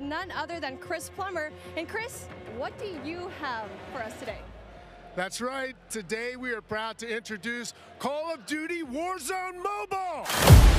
none other than Chris Plummer. And Chris, what do you have for us today? That's right. Today we are proud to introduce Call of Duty Warzone Mobile.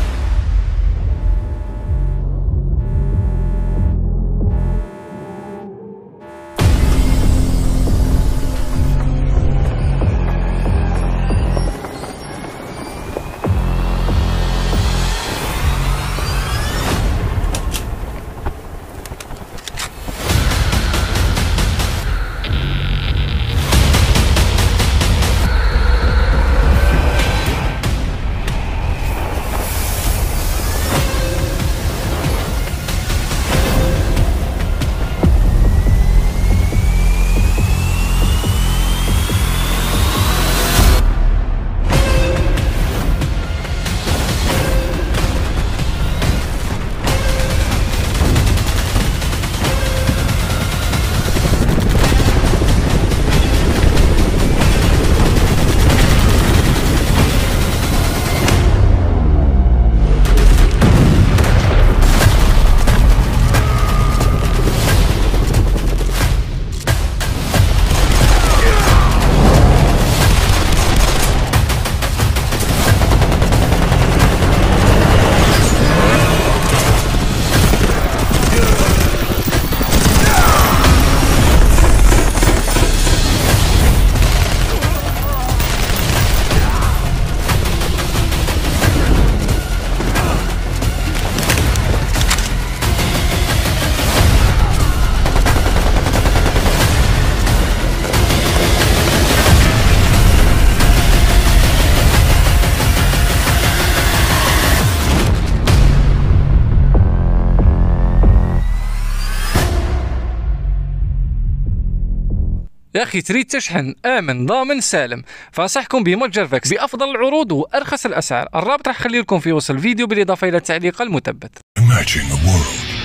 كي تريد تشحن امن ضامن سالم فانصحكم بمتجر فاكس بافضل العروض وارخص الاسعار الرابط راح اخلي لكم في وصف الفيديو بالاضافه الى التعليق المثبت Imagine a world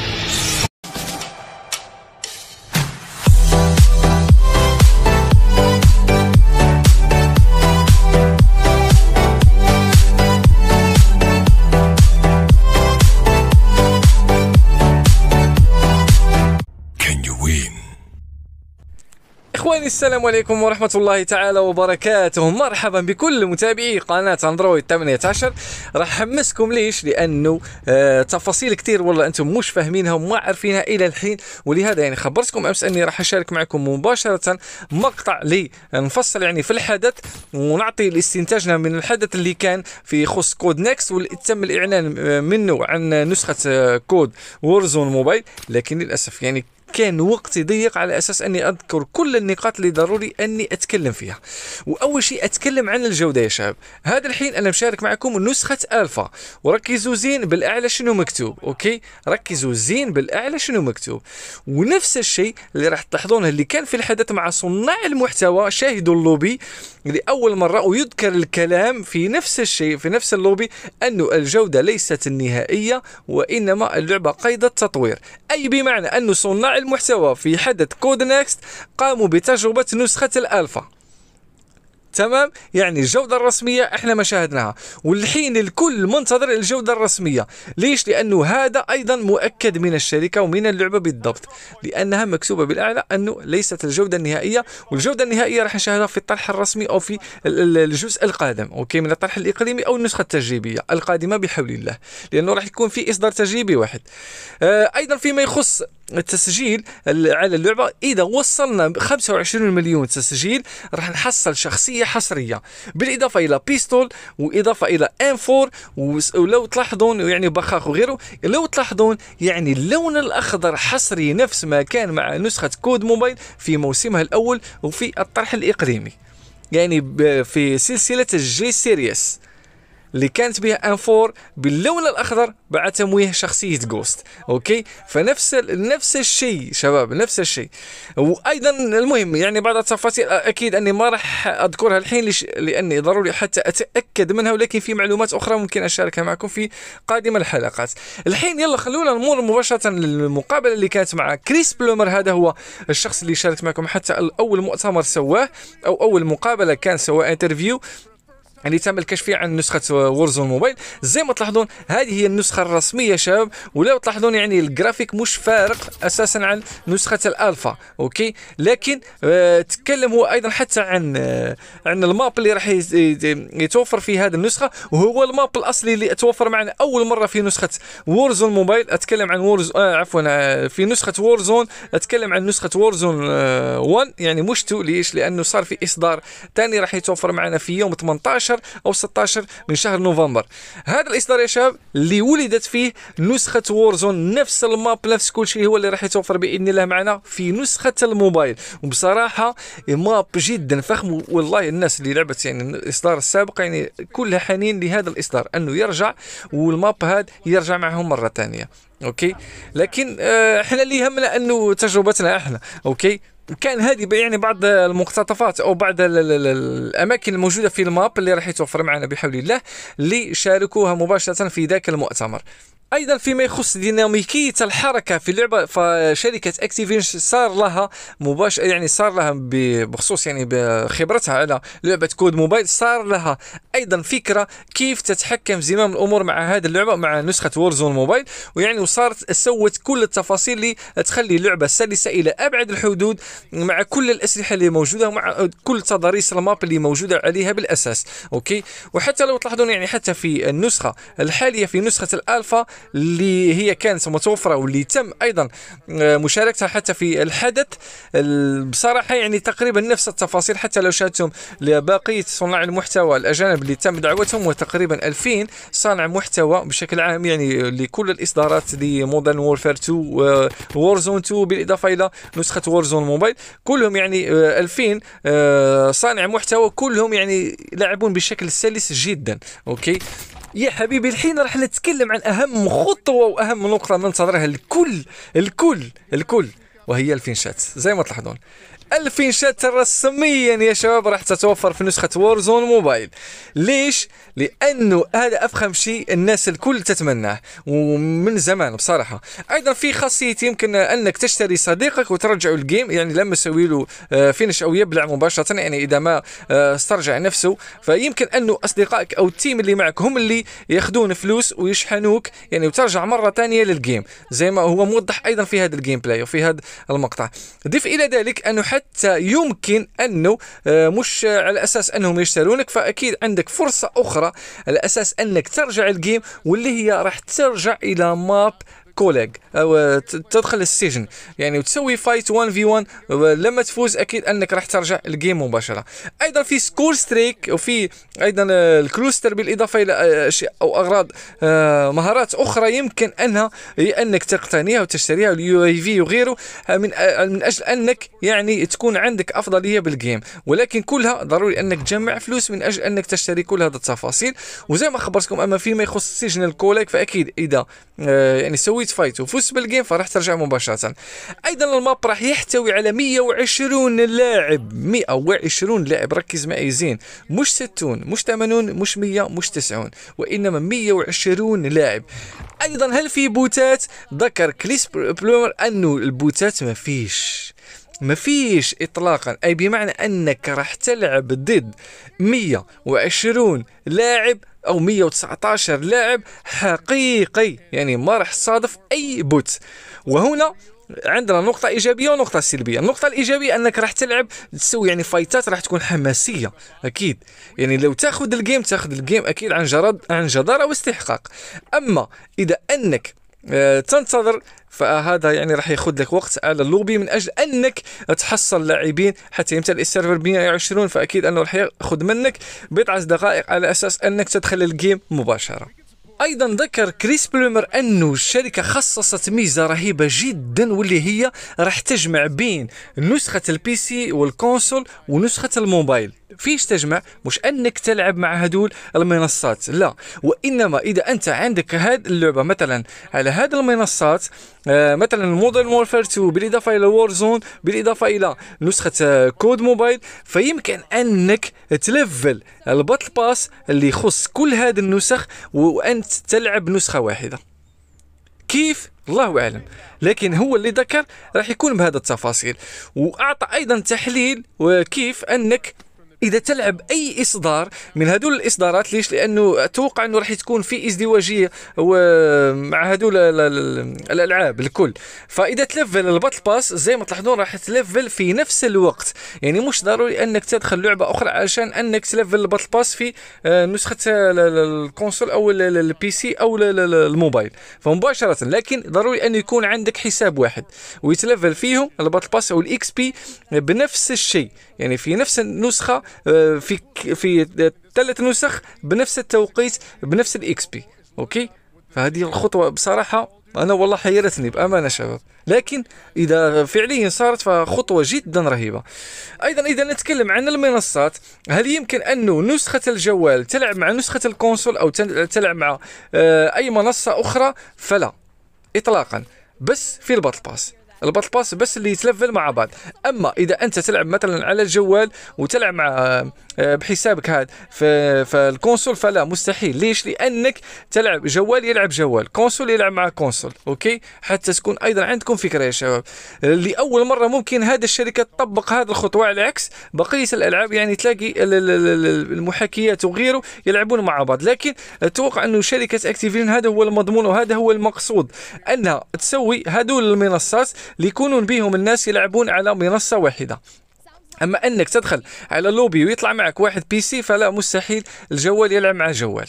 اخواني السلام عليكم ورحمة الله تعالى وبركاته مرحبا بكل متابعي قناة أندرويد 18 راح حمسكم ليش لأنه آه تفاصيل كثير والله أنتم مش فاهمينها وما عارفينها إلى الحين ولهذا يعني خبرتكم أمس أني راح أشارك معكم مباشرة مقطع لي نفصل يعني في الحدث ونعطي استنتاجنا من الحدث اللي كان في يخص كود نكست واللي تم الإعلان آه، منه عن نسخة آه، كود وورزون موبايل لكن للأسف يعني كان وقتي ضيق على أساس أني أذكر كل النقاط اللي ضروري أني أتكلم فيها وأول شيء أتكلم عن الجودة يا شباب هذا الحين أنا مشارك معكم نسخة ألفا وركزوا زين بالأعلى شنو مكتوب أوكي ركزوا زين بالأعلى شنو مكتوب ونفس الشيء اللي راح تلاحظونه اللي كان في الحدث مع صناع المحتوى شاهدوا اللوبي لأول مرة ويذكر الكلام في نفس الشيء في نفس اللوبي أن الجودة ليست النهائية وإنما اللعبة قيد التطوير أي بمعنى أن صناع المحتوى في حدث كود نيكست قاموا بتجربة نسخة الألفا تمام يعني الجوده الرسميه احنا ما شاهدناها والحين الكل منتظر الجوده الرسميه ليش لانه هذا ايضا مؤكد من الشركه ومن اللعبه بالضبط لانها مكتوبه بالاعلى انه ليست الجوده النهائيه والجوده النهائيه راح نشاهدها في الطرح الرسمي او في الجزء القادم اوكي من الطرح الاقليمي او النسخه التجريبيه القادمه بحول الله لانه راح يكون في اصدار تجريبي واحد آه، ايضا فيما يخص التسجيل على اللعبه اذا وصلنا 25 مليون تسجيل راح نحصل شخصيه حصريه بالاضافه الى بيستول واضافه الى ام 4 ولو تلاحظون يعني بخاخ وغيره لو تلاحظون يعني اللون الاخضر حصري نفس ما كان مع نسخه كود موبايل في موسمها الاول وفي الطرح الاقليمي يعني في سلسله الجي سيريس اللي كانت بها ان فور باللون الاخضر مع تمويه شخصيه جوست اوكي فنفس نفس الشيء شباب نفس الشيء وايضا المهم يعني بعض التفاصيل اكيد اني ما راح اذكرها الحين لاني ضروري حتى اتاكد منها ولكن في معلومات اخرى ممكن اشاركها معكم في قادم الحلقات الحين يلا خلونا نمر مباشره للمقابله اللي كانت مع كريس بلومر هذا هو الشخص اللي شارك معكم حتى اول مؤتمر سواه او اول مقابله كان سواه انترفيو اللي يعني تم الكشف عن نسخه وورزون موبايل زي ما تلاحظون هذه هي النسخه الرسميه شباب ولو تلاحظون يعني الجرافيك مش فارق اساسا عن نسخه الالفا اوكي لكن آه تكلم هو ايضا حتى عن آه عن الماب اللي راح يتوفر في هذه النسخه وهو الماب الاصلي اللي توفر معنا اول مره في نسخه وورزون موبايل اتكلم عن وورز آه عفوا آه، في نسخه وورزون اتكلم عن نسخه وورزون 1 آه، يعني مش 2 ليش لانه صار في اصدار ثاني راح يتوفر معنا في يوم 18 15 او 16 من شهر نوفمبر هذا الاصدار يا شباب اللي ولدت فيه نسخه وورزون نفس الماب نفس كل شيء هو اللي راح يتوفر باذن الله معنا في نسخه الموبايل وبصراحه ماب جدا فخم والله الناس اللي لعبت يعني الاصدار السابق يعني كلها حنين لهذا الاصدار انه يرجع والماب هذا يرجع معهم مره ثانيه اوكي لكن آه، احنا اللي يهمنا انه تجربتنا احنا اوكي كان هذه يعني بعض المقتطفات او بعض الاماكن الموجوده في الماب اللي راح يتوفر معنا بحول الله اللي شاركوها مباشره في ذاك المؤتمر ايضا فيما يخص ديناميكيه الحركه في اللعبه فشركه اكتيفيشن صار لها مباشر يعني صار لها بخصوص يعني بخبرتها على لعبه كود موبايل صار لها ايضا فكره كيف تتحكم زمام الامور مع هذه اللعبه مع نسخه وورزون موبايل ويعني وصارت سوت كل التفاصيل اللي تخلي اللعبه سلسه الى ابعد الحدود مع كل الاسلحه اللي موجوده مع كل تضاريس الماب اللي موجوده عليها بالاساس اوكي وحتى لو تلاحظون يعني حتى في النسخه الحاليه في نسخه الالفا اللي هي كانت متوفره واللي تم ايضا آه، مشاركتها حتى في الحدث بصراحه يعني تقريبا نفس التفاصيل حتى لو شاهدتم لبقيه صناع المحتوى الاجانب اللي تم دعوتهم وتقريبا 2000 صانع محتوى بشكل عام يعني لكل الاصدارات لمودرن وورفير 2 وورزون 2 بالاضافه الى نسخه وورزون موبايل كلهم يعني 2000 آه، آه، صانع محتوى كلهم يعني يلعبون بشكل سلس جدا اوكي يا حبيبي الحين راح نتكلم عن اهم وخطوه واهم نقطه ننتظرها الكل الكل الكل وهي الفينشات زي ما تلاحظون الفينشات رسميا يا شباب راح تتوفر في نسخة وورزون موبايل ليش؟ لأنه هذا أفخم شيء الناس الكل تتمناه ومن زمان بصراحة أيضا في خاصية يمكن أنك تشتري صديقك وترجع الجيم يعني لما تسوي له آه، فينش أو يبلع مباشرة يعني إذا ما آه، استرجع نفسه فيمكن أنه أصدقائك أو التيم اللي معك هم اللي ياخذون فلوس ويشحنوك يعني وترجع مرة ثانية للجيم زي ما هو موضح أيضا في هذا الجيم بلاي وفي هذا المقطع ضف إلى ذلك أنه حتى حتى يمكن انه آه، مش على اساس انهم يشترونك فاكيد عندك فرصه اخرى على اساس انك ترجع الجيم واللي هي راح ترجع الى ماب كوليغ او تدخل السجن يعني وتسوي فايت 1 في 1 لما تفوز اكيد انك راح ترجع الجيم مباشره ايضا في سكور ستريك وفي ايضا الكلوستر بالاضافه الى اشياء او اغراض آه، مهارات اخرى يمكن انها انك تقتنيها وتشتريها اليو اي في وغيره آه، من آه، من اجل انك يعني تكون عندك افضليه بالجيم ولكن كلها ضروري انك تجمع فلوس من اجل انك تشتري كل هذه التفاصيل وزي ما خبرتكم اما فيما يخص سجن الكوليك فاكيد اذا يعني سوي سويت فايت وفزت بالجيم فراح ترجع مباشره ايضا الماب راح يحتوي على 120 لاعب 120 لاعب ركز معي زين مش 60 مش 80 مش 100 مش 90 وانما 120 لاعب ايضا هل في بوتات ذكر كليس بلومر انه البوتات ما فيش ما فيش اطلاقا اي بمعنى انك راح تلعب ضد 120 لاعب او 119 لاعب حقيقي يعني ما راح تصادف اي بوت وهنا عندنا نقطة إيجابية ونقطة سلبية، النقطة الإيجابية أنك راح تلعب تسوي يعني فايتات راح تكون حماسية أكيد، يعني لو تاخذ الجيم تاخذ الجيم أكيد عن جرد عن جدارة واستحقاق، أما إذا أنك آه، تنتظر فهذا يعني راح ياخذ لك وقت على اللوبي من اجل انك تحصل لاعبين حتى يمتلئ السيرفر 120 فاكيد انه راح ياخذ منك بضعه دقائق على اساس انك تدخل الجيم مباشره ايضا ذكر كريس بلومر انه الشركه خصصت ميزه رهيبه جدا واللي هي راح تجمع بين نسخه البي سي والكونسول ونسخه الموبايل فيش تجمع مش انك تلعب مع هدول المنصات لا وانما اذا انت عندك هاد اللعبه مثلا على هذه المنصات آه، مثلا مودرن وورفير 2 بالاضافه الى وور زون بالاضافه الى نسخه كود آه، موبايل فيمكن انك تلفل الباتل باس اللي يخص كل هذه النسخ وانت تلعب نسخه واحده كيف الله اعلم لكن هو اللي ذكر راح يكون بهذا التفاصيل واعطى ايضا تحليل وكيف انك اذا تلعب اي اصدار من هذول الاصدارات ليش لانه اتوقع انه راح تكون في ازدواجيه مع هذول الالعاب الكل فاذا تلفل الباتل باس زي ما تلاحظون راح تلفل في نفس الوقت يعني مش ضروري انك تدخل لعبه اخرى علشان انك تلفل الباتل باس في آه، نسخه الكونسول او البي سي او الموبايل فمباشره لكن ضروري ان يكون عندك حساب واحد ويتلفل فيهم الباتل باس او الاكس بي بنفس الشيء يعني في نفس النسخه آه، في في ثلاث نسخ بنفس التوقيت بنفس الاكس بي اوكي فهذه الخطوه بصراحه انا والله حيرتني بامانه شباب لكن اذا فعليا صارت فخطوه جدا رهيبه ايضا اذا نتكلم عن المنصات هل يمكن انه نسخه الجوال تلعب مع نسخه الكونسول او تلعب مع آه، اي منصه اخرى فلا اطلاقا بس في الباتل باس الباتل باس بس اللي يتلفل مع بعض اما اذا انت تلعب مثلا على الجوال وتلعب مع آه، بحسابك هذا فالكونسول فلا مستحيل ليش لانك تلعب جوال يلعب جوال كونسول يلعب مع كونسول اوكي حتى تكون ايضا عندكم فكره يا شباب لاول مره ممكن هذه الشركه تطبق هذه الخطوه على العكس بقيه الالعاب يعني تلاقي المحاكيات وغيره يلعبون مع بعض لكن اتوقع انه شركه اكتيفين هذا هو المضمون وهذا هو المقصود انها تسوي هذول المنصات اللي بهم الناس يلعبون على منصه واحده اما انك تدخل على لوبي ويطلع معك واحد بي سي فلا مستحيل الجوال يلعب مع جوال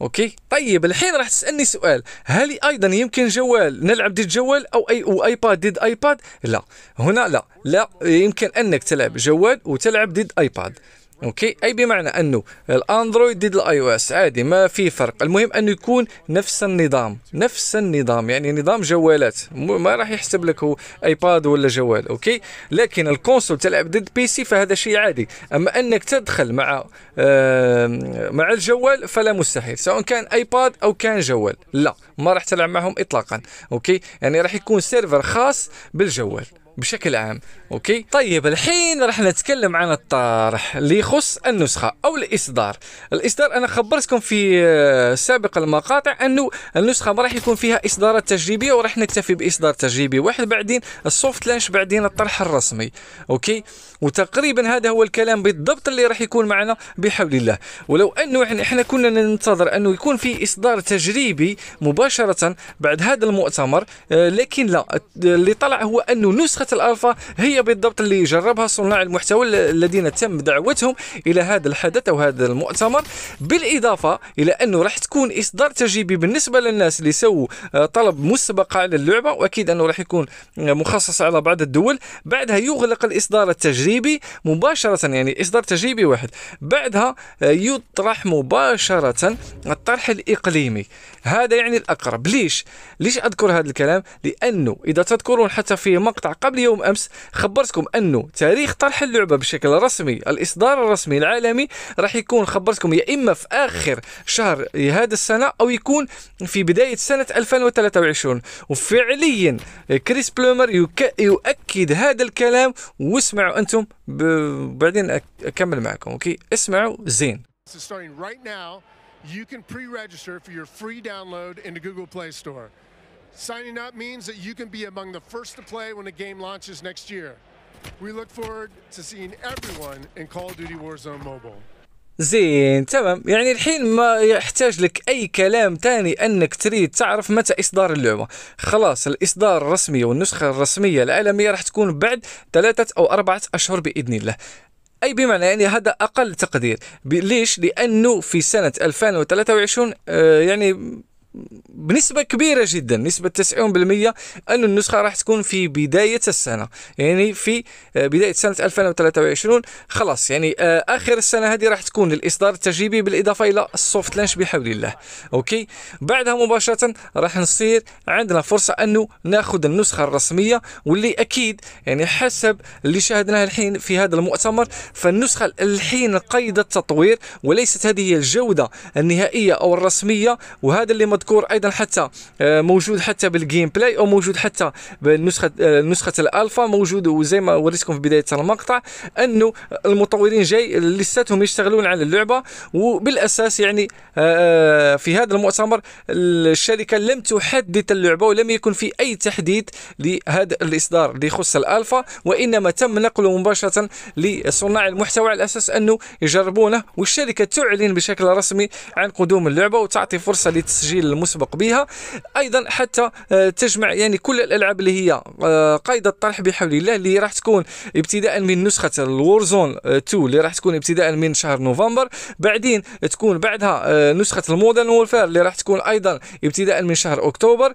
اوكي طيب الحين راح تسالني سؤال هل ايضا يمكن جوال نلعب ضد جوال او اي او ايباد ضد ايباد لا هنا لا لا يمكن انك تلعب جوال وتلعب ضد ايباد اوكي اي بمعنى انه الاندرويد ضد الاي او اس عادي ما في فرق المهم انه يكون نفس النظام نفس النظام يعني نظام جوالات ما راح يحسب لك هو ايباد ولا جوال اوكي لكن الكونسول تلعب ضد بي سي فهذا شيء عادي اما انك تدخل مع مع الجوال فلا مستحيل سواء كان ايباد او كان جوال لا ما راح تلعب معهم اطلاقا اوكي يعني راح يكون سيرفر خاص بالجوال بشكل عام اوكي طيب الحين راح نتكلم عن الطرح اللي يخص النسخه او الاصدار الاصدار انا خبرتكم في آه، سابق المقاطع انه النسخه ما راح يكون فيها اصدارات تجريبيه وراح نكتفي باصدار تجريبي واحد بعدين السوفت لانش بعدين الطرح الرسمي اوكي وتقريبا هذا هو الكلام بالضبط اللي راح يكون معنا بحول الله ولو انه يعني احنا كنا ننتظر انه يكون في اصدار تجريبي مباشره بعد هذا المؤتمر آه، لكن لا اللي طلع هو انه نسخه نسخة الألفا هي بالضبط اللي جربها صناع المحتوى الذين تم دعوتهم إلى هذا الحدث أو هذا المؤتمر بالإضافة إلى أنه راح تكون إصدار تجريبي بالنسبة للناس اللي سووا آه، طلب مسبق على اللعبة وأكيد أنه راح يكون آه، مخصص على بعض الدول بعدها يغلق الإصدار التجريبي مباشرة يعني إصدار تجريبي واحد بعدها آه، يطرح مباشرة الطرح الإقليمي هذا يعني الأقرب ليش؟ ليش أذكر هذا الكلام؟ لأنه إذا تذكرون حتى في مقطع قبل قبل يوم امس خبرتكم انه تاريخ طرح اللعبه بشكل رسمي الاصدار الرسمي العالمي راح يكون خبرتكم يا اما في اخر شهر هذا السنه او يكون في بدايه سنه 2023 وفعليا كريس بلومر يؤكد هذا الكلام واسمعوا انتم بعدين اكمل معكم اوكي اسمعوا زين you can pre-register for your free download in the Google Play Store. Signing up means that you can be among the first to play when the game launches next year. We look forward to seeing everyone in Call of Duty Warzone Mobile. زين تمام يعني الحين ما يحتاج لك اي كلام تاني انك تريد تعرف متى اصدار اللعبه خلاص الاصدار الرسمي والنسخه الرسميه العالميه راح تكون بعد ثلاثه او اربعه اشهر باذن الله اي بمعنى يعني هذا اقل تقدير ليش لانه في سنه 2023 آه يعني بنسبة كبيرة جدا نسبة 90% أن النسخة راح تكون في بداية السنة يعني في آه، بداية سنة 2023 خلاص يعني آه، آخر السنة هذه راح تكون للإصدار التجريبي بالإضافة إلى السوفت لانش بحول الله أوكي بعدها مباشرة راح نصير عندنا فرصة أنه ناخذ النسخة الرسمية واللي أكيد يعني حسب اللي شاهدناه الحين في هذا المؤتمر فالنسخة الحين قيد التطوير وليست هذه هي الجودة النهائية أو الرسمية وهذا اللي مذكور ايضا حتى آه، موجود حتى بالجيم بلاي او موجود حتى بالنسخه آه، نسخه الالفا موجود وزي ما وريتكم في بدايه المقطع انه المطورين جاي لساتهم يشتغلون على اللعبه وبالاساس يعني آه، في هذا المؤتمر الشركه لم تحدث اللعبه ولم يكن في اي تحديث لهذا الاصدار اللي يخص الالفا وانما تم نقله مباشره لصناع المحتوى على اساس انه يجربونه والشركه تعلن بشكل رسمي عن قدوم اللعبه وتعطي فرصه لتسجيل المسبق بها ايضا حتى آه، تجمع يعني كل الالعاب اللي هي آه، قيد الطرح بحول الله اللي راح تكون ابتداء من نسخه الورزون 2 آه، اللي راح تكون ابتداء من شهر نوفمبر بعدين تكون بعدها نسخه المودرن وورفير اللي راح تكون ايضا ابتداء من شهر اكتوبر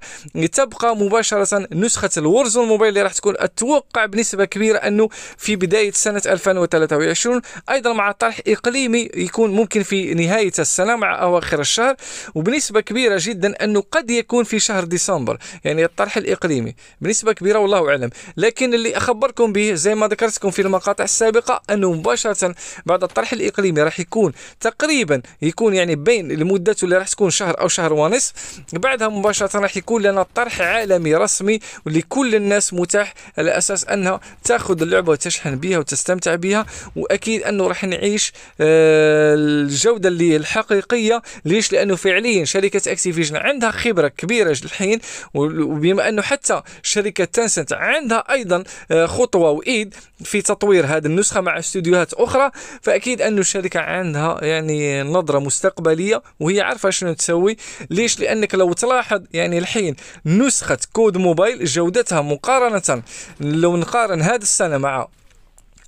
تبقى مباشره نسخه الورزون موبايل اللي راح تكون اتوقع بنسبه كبيره انه في بدايه سنه 2023 ايضا مع طرح اقليمي يكون ممكن في نهايه السنه مع اواخر الشهر وبنسبه كبيره جدا جدا انه قد يكون في شهر ديسمبر يعني الطرح الاقليمي بنسبه كبيره والله اعلم لكن اللي اخبركم به زي ما ذكرتكم في المقاطع السابقه انه مباشره بعد الطرح الاقليمي راح يكون تقريبا يكون يعني بين المده اللي راح تكون شهر او شهر ونصف بعدها مباشره راح يكون لنا طرح عالمي رسمي لكل الناس متاح على اساس انها تاخذ اللعبه وتشحن بها وتستمتع بها واكيد انه راح نعيش آه، الجوده اللي الحقيقيه ليش لانه فعليا شركه اكتيفيجن تلفزيون عندها خبره كبيره الحين وبما انه حتى شركه تنسنت عندها ايضا آه، خطوه وايد في تطوير هذه النسخه مع استوديوهات اخرى فاكيد انه الشركه عندها يعني نظره مستقبليه وهي عارفه شنو تسوي ليش لانك لو تلاحظ يعني الحين نسخه كود موبايل جودتها مقارنه لو نقارن هذه السنه مع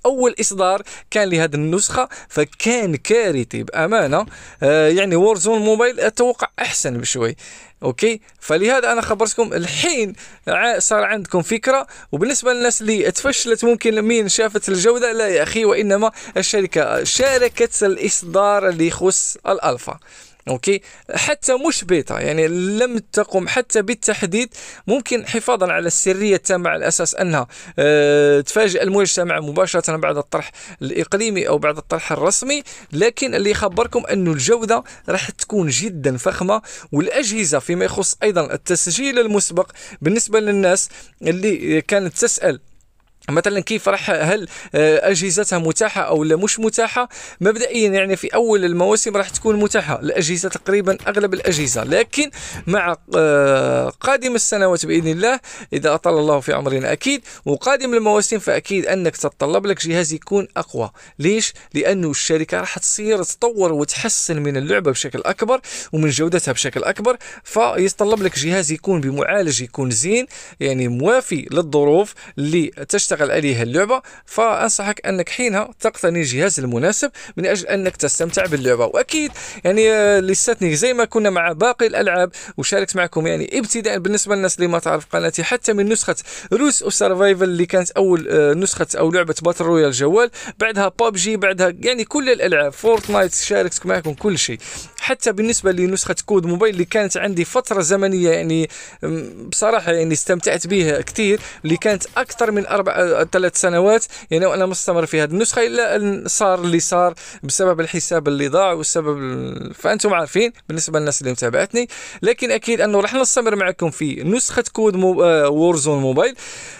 اول اصدار كان لهذه النسخه فكان كارثي بامانه آه يعني وورزون موبايل اتوقع احسن بشوي اوكي فلهذا انا خبرتكم الحين آه، صار عندكم فكره وبالنسبه للناس اللي تفشلت ممكن مين شافت الجوده لا يا اخي وانما الشركه شاركت الاصدار اللي يخص الالفا اوكي حتى مش بيتا يعني لم تقم حتى بالتحديد ممكن حفاظا على السريه التامه على اساس انها آه، تفاجئ المجتمع مباشره بعد الطرح الاقليمي او بعد الطرح الرسمي لكن اللي يخبركم أن الجوده راح تكون جدا فخمه والاجهزه فيما يخص ايضا التسجيل المسبق بالنسبه للناس اللي كانت تسال مثلا كيف راح هل آه، اجهزتها متاحه او لا مش متاحه مبدئيا يعني في اول المواسم راح تكون متاحه الاجهزه تقريبا اغلب الاجهزه لكن مع آه، قادم السنوات باذن الله اذا اطال الله في عمرنا اكيد وقادم المواسم فاكيد انك تتطلب لك جهاز يكون اقوى ليش لانه الشركه راح تصير تطور وتحسن من اللعبه بشكل اكبر ومن جودتها بشكل اكبر فيتطلب لك جهاز يكون بمعالج يكون زين يعني موافي للظروف اللي تشتغل تشتغل عليها اللعبة فأنصحك أنك حينها تقتني الجهاز المناسب من أجل أنك تستمتع باللعبة وأكيد يعني آه، لساتني زي ما كنا مع باقي الألعاب وشاركت معكم يعني ابتداء بالنسبة للناس اللي ما تعرف قناتي حتى من نسخة روس او سرفايفل اللي كانت أول آه، نسخة أو لعبة باتل رويال جوال بعدها بابجي بعدها يعني كل الألعاب فورتنايت شاركت معكم كل شيء حتى بالنسبة لنسخة كود موبايل اللي كانت عندي فترة زمنية يعني بصراحة يعني استمتعت بها كثير اللي كانت أكثر من أربع ثلاث سنوات يعني وانا مستمر في هذه النسخه الا ان صار اللي صار بسبب الحساب اللي ضاع والسبب فانتم عارفين بالنسبه للناس اللي متابعتني لكن اكيد انه راح نستمر معكم في نسخه كود مو... وورزون آه، موبايل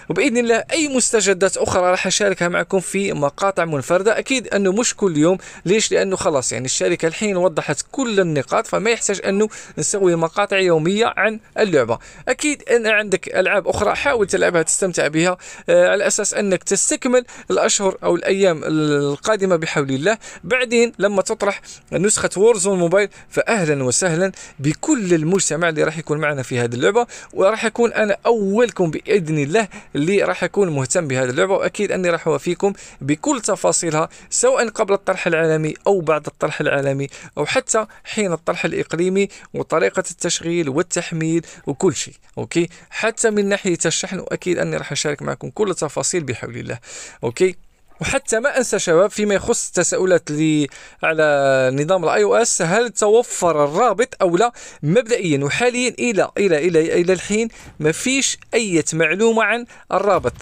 وباذن الله اي مستجدات اخرى راح اشاركها معكم في مقاطع منفرده اكيد انه مش كل يوم ليش لانه خلاص يعني الشركه الحين وضحت كل النقاط فما يحتاج انه نسوي مقاطع يوميه عن اللعبه اكيد ان عندك العاب اخرى حاول تلعبها تستمتع بها آه، على اساس انك تستكمل الاشهر او الايام القادمه بحول الله بعدين لما تطرح نسخه وورزون موبايل فاهلا وسهلا بكل المجتمع اللي راح يكون معنا في هذه اللعبه وراح اكون انا اولكم باذن الله اللي راح اكون مهتم بهذه اللعبه واكيد اني راح اوفيكم بكل تفاصيلها سواء قبل الطرح العالمي او بعد الطرح العالمي او حتى حين الطرح الاقليمي وطريقه التشغيل والتحميل وكل شيء اوكي حتى من ناحيه الشحن واكيد اني راح اشارك معكم كل التفاصيل التفاصيل بحول الله اوكي وحتى ما انسى شباب فيما يخص التساؤلات اللي على نظام الاي او اس هل توفر الرابط او لا مبدئيا وحاليا الى الى الى الى الحين ما فيش اي معلومه عن الرابط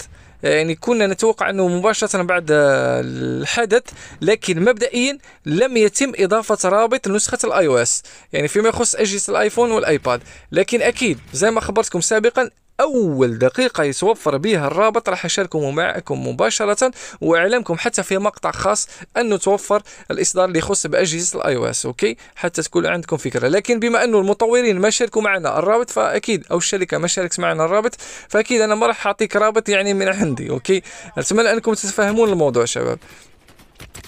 يعني كنا نتوقع انه مباشره بعد الحدث لكن مبدئيا لم يتم اضافه رابط لنسخه الاي او اس يعني فيما يخص اجهزه الايفون والايباد لكن اكيد زي ما خبرتكم سابقا أول دقيقة يتوفر بها الرابط راح أشاركه معكم مباشرة واعلمكم حتى في مقطع خاص أنه توفر الإصدار اللي يخص بأجهزة الآي أو إس أوكي حتى تكون عندكم فكرة لكن بما أنه المطورين ما شاركوا معنا الرابط فأكيد أو الشركة ما شاركت معنا الرابط فأكيد أنا ما راح أعطيك رابط يعني من عندي أوكي أتمنى أنكم تتفهمون الموضوع شباب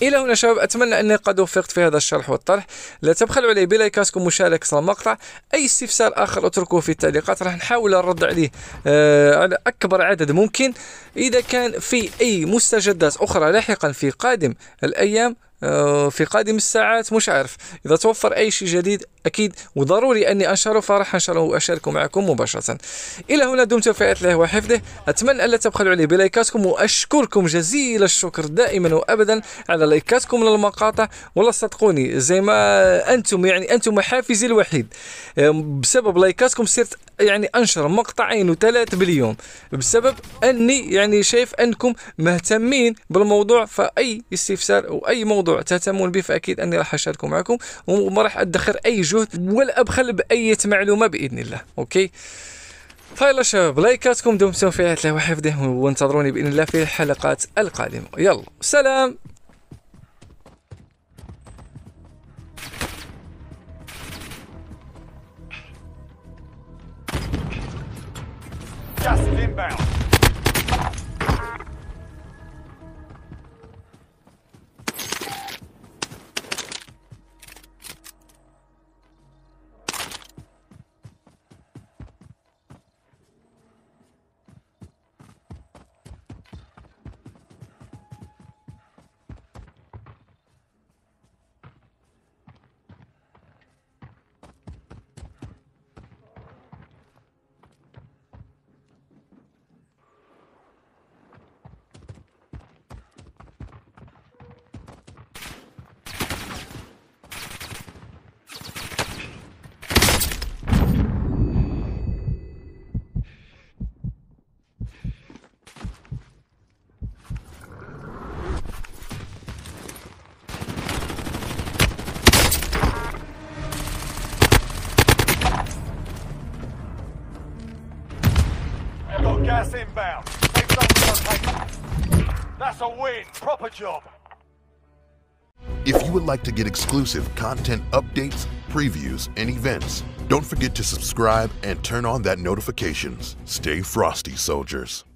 الى هنا شباب اتمنى اني قد وفقت في هذا الشرح والطرح لا تبخلوا علي بلايكاتكم ومشاركه المقطع اي استفسار اخر اتركوه في التعليقات راح نحاول نرد عليه آه على اكبر عدد ممكن اذا كان في اي مستجدات اخرى لاحقا في قادم الايام آه، في قادم الساعات مش عارف اذا توفر اي شيء جديد أكيد وضروري أني أنشره فراح أنشره وأشاركه معكم مباشرة إلى هنا دمتم في الله وحفظه أتمنى ألا تبخلوا علي بلايكاتكم وأشكركم جزيل الشكر دائما وأبدا على لايكاتكم للمقاطع والله صدقوني زي ما أنتم يعني أنتم حافزي الوحيد بسبب لايكاتكم صرت يعني أنشر مقطعين وثلاث باليوم بسبب أني يعني شايف أنكم مهتمين بالموضوع فأي استفسار واي موضوع تهتمون به فأكيد أني راح أشاركه معكم وما راح أدخر أي جهد والابخل باي معلومه باذن الله اوكي فيلا شباب لايكاتكم دمتم في رعايه وحفظه وانتظروني باذن الله في الحلقات القادمه يلا سلام Just inbound. a win. Proper job. If you would like to get exclusive content updates, previews, and events, don't forget to subscribe and turn on that notifications. Stay frosty, soldiers.